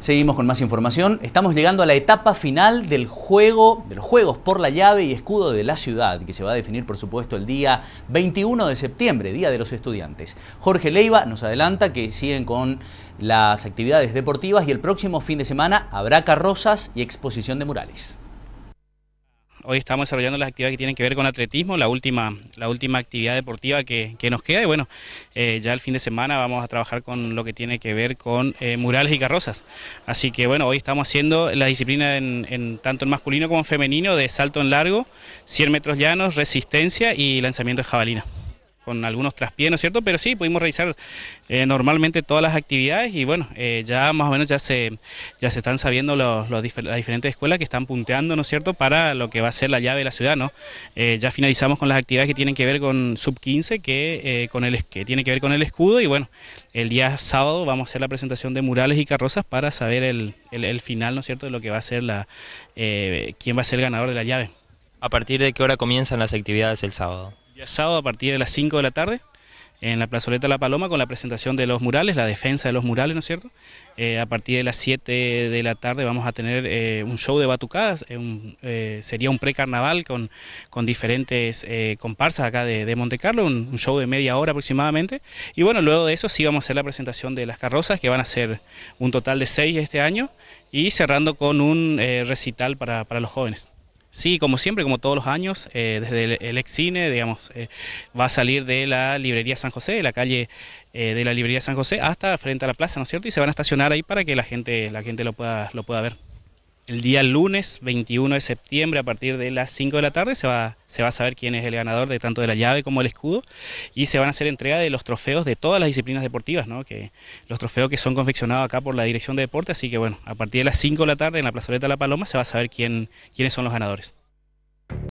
Seguimos con más información. Estamos llegando a la etapa final del juego, de los juegos por la llave y escudo de la ciudad, que se va a definir, por supuesto, el día 21 de septiembre, Día de los Estudiantes. Jorge Leiva nos adelanta que siguen con las actividades deportivas y el próximo fin de semana habrá carrozas y exposición de murales hoy estamos desarrollando las actividades que tienen que ver con atletismo, la última, la última actividad deportiva que, nos queda. Y bueno, eh, ya el fin de semana vamos a trabajar con lo que tiene que ver con eh, murales y carrozas. Así que bueno, hoy estamos haciendo la disciplina en, tanto en masculino como en femenino de salto en largo, 100 metros llanos, resistencia y lanzamiento de jabalina con algunos traspiés, ¿no es cierto? Pero sí, pudimos realizar eh, normalmente todas las actividades y bueno, eh, ya más o menos ya se, ya se están sabiendo los, las diferentes escuelas que están punteando, ¿no es cierto?, para lo que va a ser la llave de la ciudad, ¿no? Eh, ya finalizamos con las actividades que tienen que ver con Sub-15, que, con el, que tiene que ver con el escudo y bueno, el día sábado vamos a hacer la presentación de murales y carrozas para saber el, el, el final, ¿no es cierto?, de lo que va a ser la, quién va a ser el ganador de la llave. ¿A partir de qué hora comienzan las actividades el sábado? sábado a partir de las 5 de la tarde en la plazoleta La Paloma con la presentación de los murales, la defensa de los murales, ¿no es cierto? Eh, a partir de las 7 de la tarde vamos a tener eh, un show de batucadas, eh, sería un precarnaval con, con diferentes comparsas acá de, Monte Carlo, un, show de media hora aproximadamente. Y bueno, luego de eso sí vamos a hacer la presentación de las carrozas, que van a ser un total de 6 este año, y cerrando con un recital para los jóvenes. Sí, como siempre, como todos los años, eh, desde el, ex cine, digamos, eh, va a salir de la librería San José, de la calle eh, de la librería San José, hasta frente a la plaza, ¿no es cierto? Y se van a estacionar ahí para que la gente, la gente lo pueda, lo pueda ver el día lunes 21 de septiembre a partir de las 5 de la tarde se va, se va a saber quién es el ganador de tanto de la llave como el escudo y se van a hacer entrega de los trofeos de todas las disciplinas deportivas, ¿no? que, los trofeos que son confeccionados acá por la Dirección de Deporte, así que bueno, a partir de las 5 de la tarde en la plazoleta de La Paloma se va a saber quién, quiénes son los ganadores.